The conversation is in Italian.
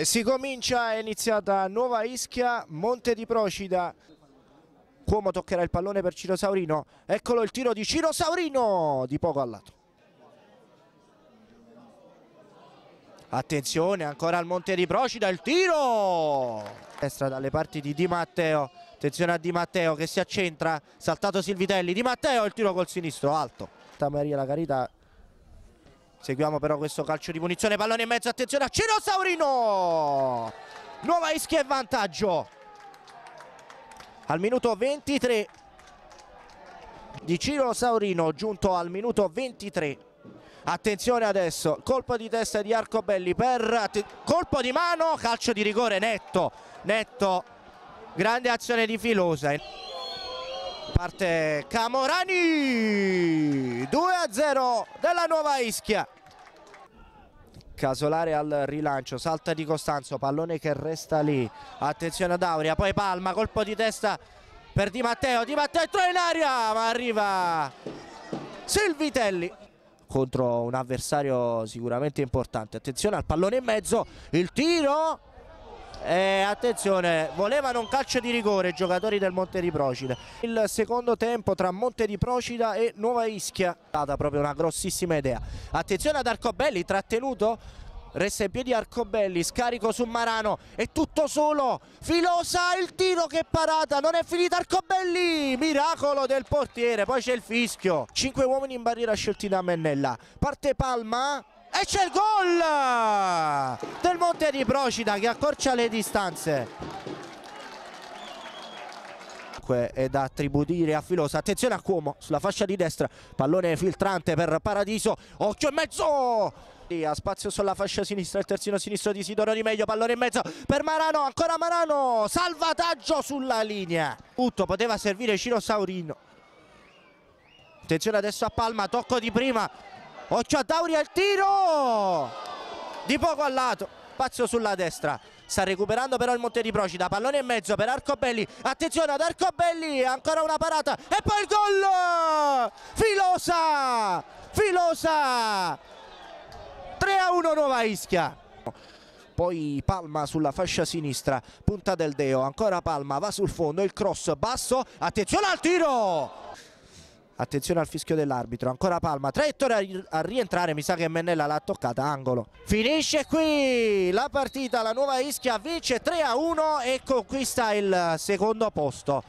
E si comincia, è iniziata Nuova Ischia, Monte di Procida. Cuomo toccherà il pallone per Ciro Saurino. Eccolo il tiro di Ciro Saurino, di poco al lato. Attenzione, ancora al Monte di Procida, il tiro! Destra dalle parti di Di Matteo. Attenzione a Di Matteo che si accentra, saltato Silvitelli. Di Matteo, il tiro col sinistro, alto. Maria La Carità Seguiamo però questo calcio di punizione, pallone in mezzo, attenzione a Ciro Saurino! Nuova Ischia e vantaggio. Al minuto 23 di Ciro Saurino, giunto al minuto 23. Attenzione adesso, colpo di testa di Arcobelli per colpo di mano, calcio di rigore netto, netto, grande azione di Filosa. Parte Camorani 2-0 a della nuova Ischia. Casolare al rilancio, salta di Costanzo, pallone che resta lì, attenzione ad Aurea, poi Palma, colpo di testa per Di Matteo, Di Matteo entra in aria, ma arriva Silvitelli contro un avversario sicuramente importante, attenzione al pallone in mezzo, il tiro eh, attenzione, volevano un calcio di rigore i giocatori del Monte di Procida. Il secondo tempo tra Monte di Procida e Nuova Ischia. È stata proprio una grossissima idea. Attenzione ad Arcobelli, trattenuto. Resta in piedi Arcobelli, scarico su Marano, è tutto solo, Filosa, il tiro che parata, non è finita Arcobelli, miracolo del portiere, poi c'è il fischio, Cinque uomini in barriera scelti da Mennella, parte Palma, e c'è il gol del Monte di Procida che accorcia le distanze è da attribuire a Filosa attenzione a Cuomo sulla fascia di destra pallone filtrante per Paradiso occhio e mezzo a spazio sulla fascia sinistra il terzino sinistro di Sidoro Di Meglio pallone in mezzo per Marano ancora Marano salvataggio sulla linea tutto poteva servire Ciro Saurino attenzione adesso a Palma tocco di prima Occiadauri al tiro di poco al lato spazio sulla destra sta recuperando però il Monte di Procida pallone e mezzo per Arcobelli attenzione ad Arcobelli ancora una parata e poi il gol Filosa Filosa 3 a 1 Nuova Ischia poi Palma sulla fascia sinistra punta del Deo ancora Palma va sul fondo il cross basso attenzione al tiro Attenzione al fischio dell'arbitro, ancora Palma, Trettore a rientrare, mi sa che Mennella l'ha toccata, angolo. Finisce qui la partita, la nuova Ischia vince 3 1 e conquista il secondo posto.